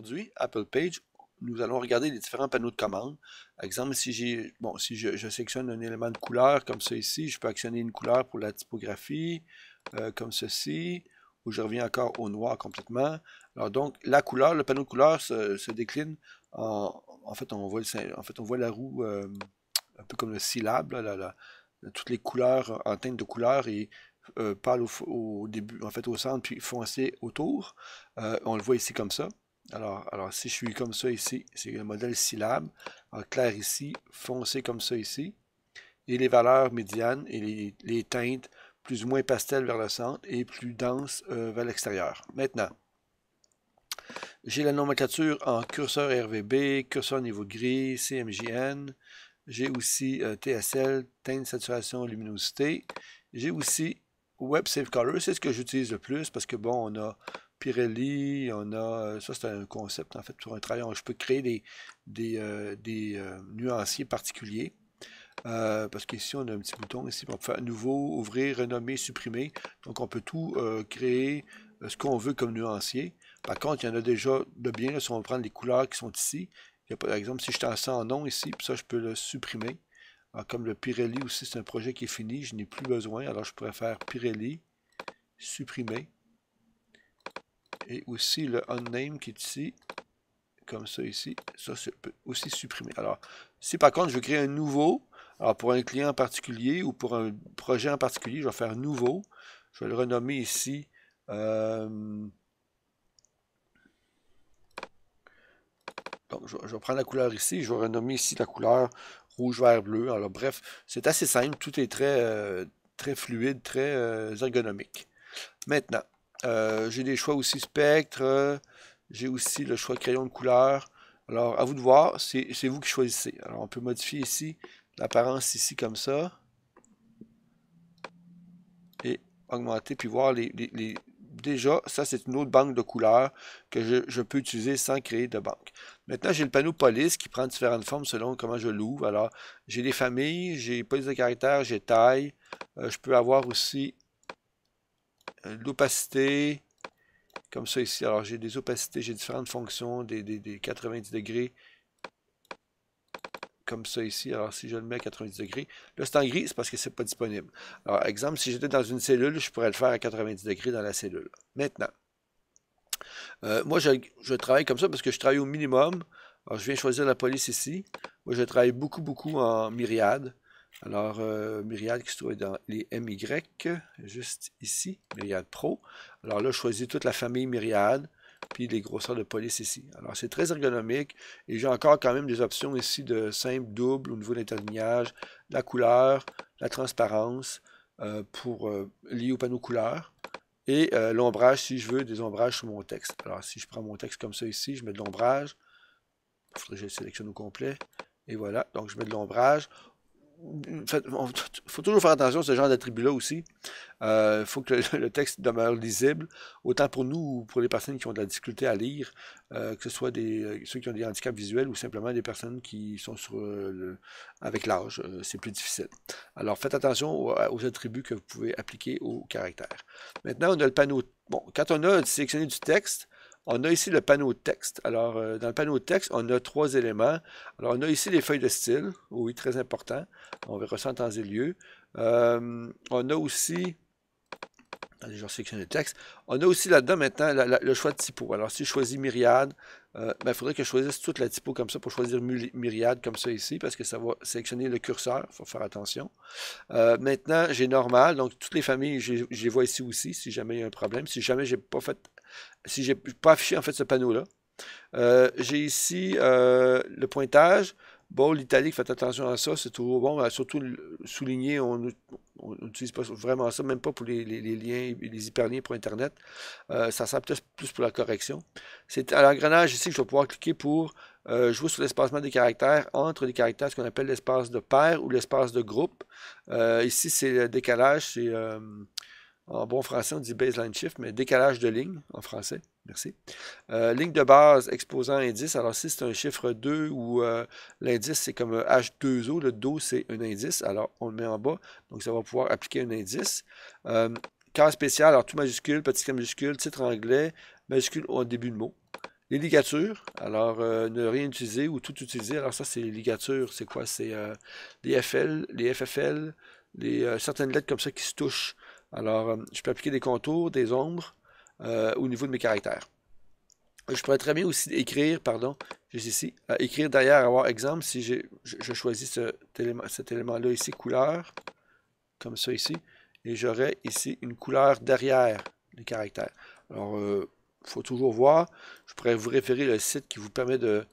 aujourd'hui, Apple Page, nous allons regarder les différents panneaux de commande. exemple, si bon, je, sélectionne un élément de couleur comme ça ici, je peux actionner une couleur pour la typographie, euh, comme ceci, ou je reviens encore au noir complètement. Alors donc, la couleur, le panneau de couleur se, décline en, fait, on voit en fait, on voit la roue euh, un peu comme le syllabe, toutes les couleurs euh, en teinte de couleur et pâle au, au, début, en fait au centre, puis foncé autour. on le voit ici comme ça. Alors, alors, si je suis comme ça ici, c'est le modèle syllabe. En clair ici, foncé comme ça ici. Et les valeurs médianes et les, teintes plus ou moins pastel vers le centre et plus dense euh, vers l'extérieur. Maintenant, j'ai la nomenclature en curseur RVB, curseur niveau gris, CMJN. J'ai aussi euh, TSL, teinte, saturation, luminosité. J'ai aussi Web Save Color, c'est ce que j'utilise le plus parce que bon, on a Pirelli, on a, euh, ça c'est un concept en fait pour un travail, je peux créer des, des, euh, euh, nuanciers particuliers. parce qu'ici on a un petit bouton ici pour faire nouveau, ouvrir, renommer, supprimer. Donc on peut tout créer ce qu'on veut comme nuancier. Par contre, il y en a déjà de bien, si on prendre les couleurs qui sont ici. par exemple, si je t'en sens nom ici, puis ça je peux le supprimer. Ah, comme le Pirelli aussi, c'est un projet qui est fini, je n'ai plus besoin. Alors je pourrais faire Pirelli, supprimer. Et aussi le name qui est ici, comme ça ici, ça se peut aussi supprimer. Alors, si par contre je veux créer un nouveau, alors pour un client en particulier ou pour un projet en particulier, je vais faire nouveau. Je vais le renommer ici. Euh, donc, je, vais prendre la couleur ici. Je vais renommer ici la couleur rouge, vert, bleu. Alors, bref, c'est assez simple. Tout est très, euh, très fluide, très euh, ergonomique. Maintenant, euh, j'ai des choix aussi spectre. Euh, j'ai aussi le choix crayon de couleur. Alors, à vous de voir, c'est vous qui choisissez. Alors, on peut modifier ici l'apparence ici comme ça. Et augmenter, puis voir les... Déjà, ça, c'est une autre banque de couleurs que je, peux utiliser sans créer de banque. Maintenant, j'ai le panneau police qui prend différentes formes selon comment je l'ouvre. Alors, j'ai les familles, j'ai police de caractère, j'ai taille. Euh, je peux avoir aussi euh, l'opacité, comme ça ici. Alors, j'ai des opacités, j'ai différentes fonctions, des, 90 degrés, comme ça ici. Alors, si je le mets à 90 degrés, là, c'est en gris, c'est parce que c'est pas disponible. Alors, exemple, si j'étais dans une cellule, je pourrais le faire à 90 degrés dans la cellule. Maintenant, euh, moi, je, je, travaille comme ça parce que je travaille au minimum. Alors, je viens choisir la police ici. Moi, je travaille beaucoup, beaucoup en myriade. Alors, euh, Myriad qui se trouve dans les MY, juste ici, Myriad Pro. Alors là, je choisis toute la famille Myriad, puis les grosseurs de police ici. Alors, c'est très ergonomique, et j'ai encore quand même des options ici de simple, double, au niveau de l'interlignage, la couleur, la transparence, euh, pour euh, lier au panneau couleur, et l'ombrage, si je veux, des ombrages sur mon texte. Alors, si je prends mon texte comme ça ici, je mets de l'ombrage, il faudrait que je le sélectionne au complet, et voilà, donc je mets de l'ombrage il faut toujours faire attention à ce genre d'attributs-là aussi. Il euh, faut que le, texte demeure lisible, autant pour nous ou pour les personnes qui ont de la difficulté à lire, euh, que ce soit euh, ceux qui ont des handicaps visuels ou simplement des personnes qui sont avec l'âge. c'est plus difficile. Alors faites attention aux, attributs que vous pouvez appliquer au caractère. Maintenant, on a le panneau. Bon, quand on a sélectionné du texte, on a ici le panneau de texte. Alors, euh, dans le panneau de texte, on a trois éléments. Alors, on a ici les feuilles de style, oui, très important. On verra ça en temps et lieu. Euh, on a aussi... Allez, je sélectionner le texte. On a aussi là-dedans maintenant le choix de typo. Alors, si je choisis myriade, il euh, ben, faudrait que je choisisse toute la typo comme ça pour choisir myriade comme ça ici, parce que ça va sélectionner le curseur. Il faut faire attention. maintenant, j'ai normal. Donc, toutes les familles, je les vois ici aussi, si jamais il y a un problème. Si jamais je n'ai pas fait si je n'ai pas affiché en fait ce panneau-là. Euh, j'ai ici euh, le pointage. Bon, l'italique, faites attention à ça, c'est toujours bon. Euh, surtout souligner, on n'utilise pas vraiment ça, même pas pour les, liens, les hyperliens pour Internet. ça sert peut-être plus pour la correction. C'est à l'engrenage ici que je vais pouvoir cliquer pour jouer sur l'espacement des caractères entre les caractères, ce qu'on appelle l'espace de paire ou l'espace de groupe. ici, c'est le décalage, c'est en bon français, on dit baseline shift, mais décalage de ligne en français. Merci. Euh, ligne de base exposant indice. Alors, si c'est un chiffre 2 ou euh, l'indice, c'est comme H2O. Le Do, c'est un indice. Alors, on le met en bas. Donc, ça va pouvoir appliquer un indice. Euh, cas spécial. Alors, tout majuscule, petit majuscule, titre anglais, majuscule au début de mot. Les ligatures, alors euh, ne rien utiliser ou tout utiliser. Alors ça, c'est les ligatures, c'est quoi? C'est les FL, les FFL, les, certaines lettres comme ça qui se touchent. Alors, euh, je peux appliquer des contours, des ombres euh, au niveau de mes caractères. Je pourrais très bien aussi écrire, pardon, juste ici, euh, écrire derrière avoir exemple si je, choisis cet élément-là ici, couleur, comme ça ici, et j'aurai ici une couleur derrière les caractères. Alors, il faut toujours voir, je pourrais vous référer le site qui vous permet de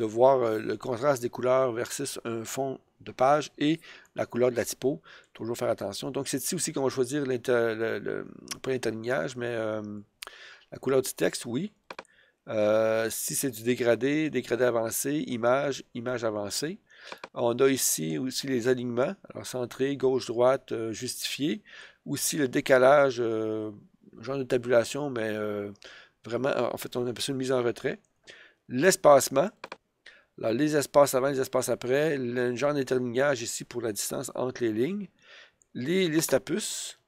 voir le contraste des couleurs versus un fond de page et la couleur de la typo. Toujours faire attention. Donc, c'est ici aussi qu'on va choisir le, le, pas mais euh, la couleur du texte, oui. Euh, si c'est du dégradé, dégradé avancé, image, image avancée. On a ici aussi les alignements, alors centré, gauche-droite, euh, justifié. Aussi le décalage, genre de tabulation, mais vraiment, en fait, on a une mise en retrait. L'espacement, les espaces avant, les espaces après, le genre d'interlignage ici pour la distance entre les lignes, les listes à puces.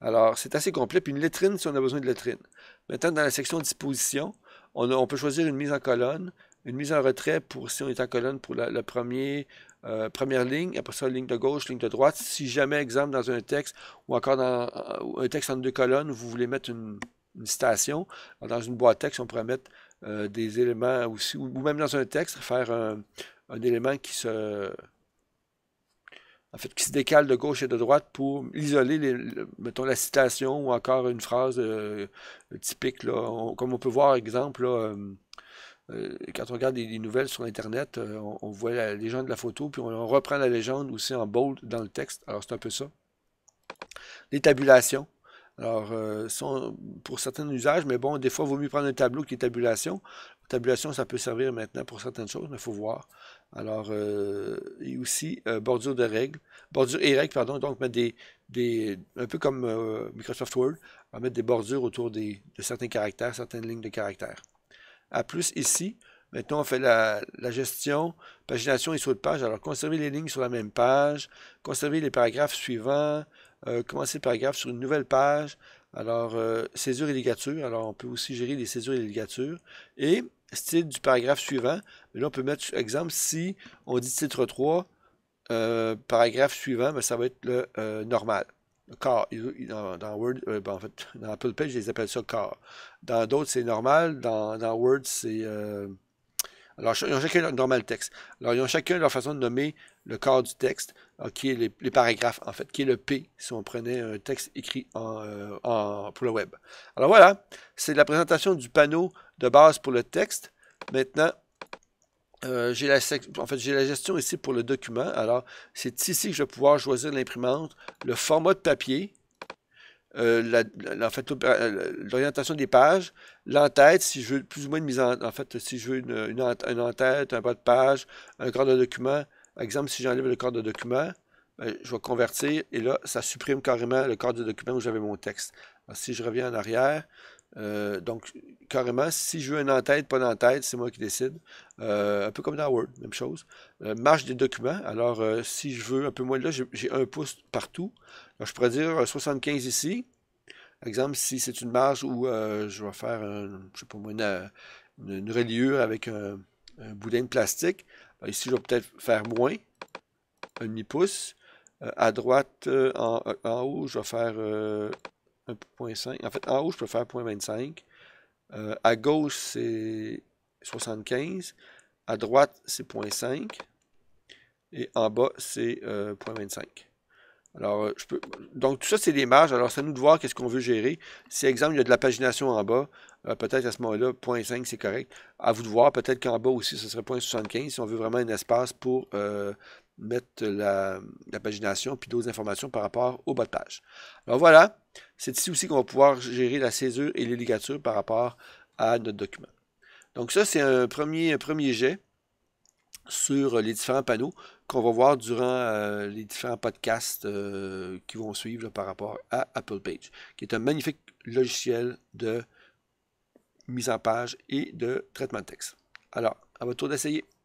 Alors, c'est assez complet. Puis une lettrine si on a besoin de lettrine. Maintenant, dans la section disposition, on, peut choisir une mise en colonne, une mise en retrait pour si on est en colonne pour la, euh, première ligne, après ça, ligne de gauche, ligne de droite. Si jamais, exemple, dans un texte ou encore dans euh, un texte en deux colonnes, vous voulez mettre une, une citation, dans une boîte texte, on pourrait mettre euh, des éléments aussi, ou, même dans un texte, faire un, élément qui se. En fait, qui se décale de gauche et de droite pour isoler, mettons, la citation ou encore une phrase euh, typique. comme on peut voir, exemple, euh, quand on regarde des, nouvelles sur Internet, on, voit la légende de la photo, puis on reprend la légende aussi en bold dans le texte. Alors, c'est un peu ça. Les tabulations. Alors, euh, pour certains usages, mais bon, des fois, il vaut mieux prendre un tableau qui est tabulation. Tabulation, ça peut servir maintenant pour certaines choses, mais il faut voir. Alors, euh, et aussi, euh, bordure de règles, bordure et règles, pardon, donc mettre des, un peu comme euh, Microsoft Word, on va mettre des bordures autour de certains caractères, certaines lignes de caractères. À plus, ici, Maintenant, on fait la, la, gestion, pagination et saut de page. Alors, conserver les lignes sur la même page, conserver les paragraphes suivants, euh, commencer le paragraphe sur une nouvelle page. Alors, euh, césure et ligature. Alors, on peut aussi gérer les césures et les ligatures. Et style du paragraphe suivant. Mais là, on peut mettre, exemple, si on dit titre 3, euh, paragraphe suivant, mais ça va être le normal. Le Dans, Word, ben, en fait, dans Apple Page, ils appellent ça corps. Dans d'autres, c'est normal. Dans, dans Word, c'est alors, ils ont chacun leur, normal texte. Alors, ils ont chacun leur façon de nommer le corps du texte, qui est les, paragraphes, en fait, qui est le P, si on prenait un texte écrit euh, en, pour le web. Alors, voilà, c'est la présentation du panneau de base pour le texte. Maintenant, euh, j'ai la, en fait, la gestion ici pour le document. Alors, c'est ici que je vais pouvoir choisir l'imprimante, le format de papier, euh, euh, l'orientation des pages, l'entête, si je veux plus ou moins une mise en, en fait, si je veux une, une, entête, un bas de page, un corps de document. Par exemple, si j'enlève le corps de document, ben, je vais convertir et là, ça supprime carrément le corps de document où j'avais mon texte. si je reviens en arrière, euh, donc, carrément, si je veux une en-tête, pas en-tête, c'est moi qui décide. Euh, un peu comme dans Word, même chose. Euh, marge des documents. Alors, si je veux un peu moins de là, j'ai un pouce partout. Alors, je pourrais dire 75 ici. Par exemple, si c'est une marge où je vais faire, un, je sais pas moi, une, reliure avec un, boudin de plastique. ici, je vais peut-être faire moins, un demi-pouce. à droite, en, haut, je vais faire en fait, en haut, je peux faire 0.25. Euh, à gauche, c'est 75. À droite, c'est 0.5. Et en bas, c'est 0.25. Euh, Alors, euh, je peux... Donc, tout ça, c'est des marges. Alors, c'est à nous de voir qu'est-ce qu'on veut gérer. Si, exemple, il y a de la pagination en bas, peut-être à ce moment-là, 0.5, c'est correct. À vous de voir, peut-être qu'en bas aussi, ce serait 0.75 si on veut vraiment un espace pour mettre la, pagination puis d'autres informations par rapport au bas de page. Alors voilà, c'est ici aussi qu'on va pouvoir gérer la césure et les ligatures par rapport à notre document. Donc ça, c'est un premier, premier jet sur les différents panneaux qu'on va voir durant euh, les différents podcasts euh, qui vont suivre par rapport à Apple Page, qui est un magnifique logiciel de mise en page et de traitement de texte. Alors, à votre tour d'essayer.